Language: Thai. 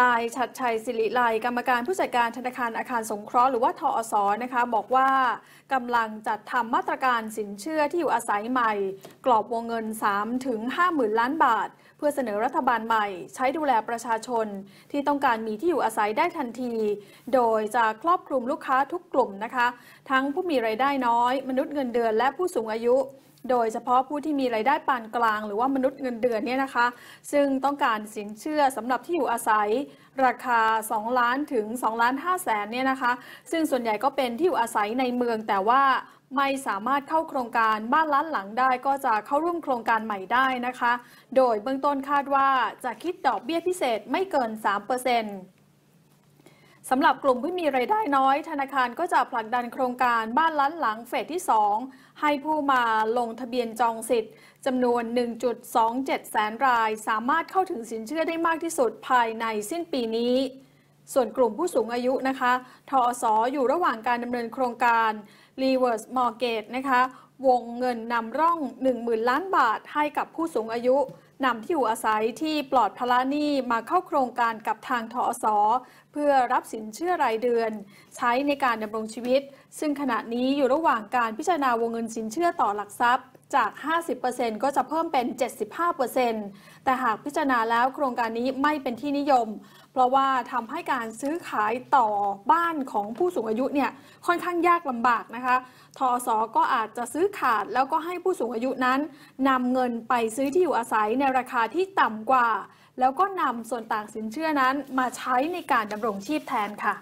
นาย ชัดชัยสิริไลกรรมการผู้จัดการธนาคาร อาคารสงเคราะห์หรือว่าทอสนะคะ บอกว่ากำลังจัดทำมาตรการสินเชื่อที่อยู่อาศัยใหม่ กรอบวงเงิน 3 ถึง5มื่นล้านบาท เพื่อเสนอรัฐบาลใหม่ ใช้ดูแลประชาชน ที่ต้องการมีที่อยู่อาศัยได้ทันที โดยจะครอบคลุมลูกค้าทุกกลุ่มนะคะ ทั้งผู้มีไรายได้น้อย มนุษย์เงินเดือนและผู้สูงอายุโดยเฉพาะผู้ที่มีรายได้ปานกลางหรือว่ามนุษย์เงินเดือนเนี่ยนะคะ ซึ่งต้องการสินเชื่อสำหรับที่อยู่อาศัยราคา 2 ล้านถึง2ล้าน5แสนเนี่ยนะคะ ซึ่งส่วนใหญ่ก็เป็นที่อยู่อาศัยในเมืองแต่ว่าไม่สามารถเข้าโครงการบ้านล้านหลังได้ก็จะเข้าร่วมโครงการใหม่ได้นะคะ โดยเบื้องต้นคาดว่าจะคิดดอกเบี้ยพิเศษไม่เกิน3%เเปอร์์ซ็นตสำหรับกลุ่มผู้มีไรายได้น้อย ธนาคารก็จะผลักดันโครงการบ้านล้านหลังเฟสที่ 2 ให้ผู้มาลงทะเบียนจองสิทธิ์จำนวน 1.27 แสนรายสามารถเข้าถึงสินเชื่อได้มากที่สุดภายในสิ้นปีนี้ ส่วนกลุ่มผู้สูงอายุนะคะทอสออยู่ระหว่างการดำเนินโครงการ r e v e r s e Mortgage นะคะวงเงินนำร่อง 10,000 ล้านบาทให้กับผู้สูงอายุนำที่อยู่อาศัยที่ปลอดภาระหนี้มาเข้าโครงการกับทางทอสอ เพื่อรับสินเชื่อรายเดือน ใช้ในการดำรงชีวิต ซึ่งขณะนี้อยู่ระหว่างการพิจารณาวงเงินสินเชื่อต่อหลักทรัพย์จาก 50%ก็จะเพิ่มเป็น 75%แต่หากพิจารณาแล้วโครงการนี้ไม่เป็นที่นิยม เพราะว่าทำให้การซื้อขายต่อบ้านของผู้สูงอายุเนี่ยค่อนข้างยากลำบากนะคะทอสอก็อาจจะซื้อขาดแล้วก็ให้ผู้สูงอายุนั้นนำเงินไปซื้อที่อยู่อาศัยในราคาที่ต่ำกว่า แล้วก็นำส่วนต่างสินเชื่อนั้นมาใช้ในการดำรงชีพแทนค่ะ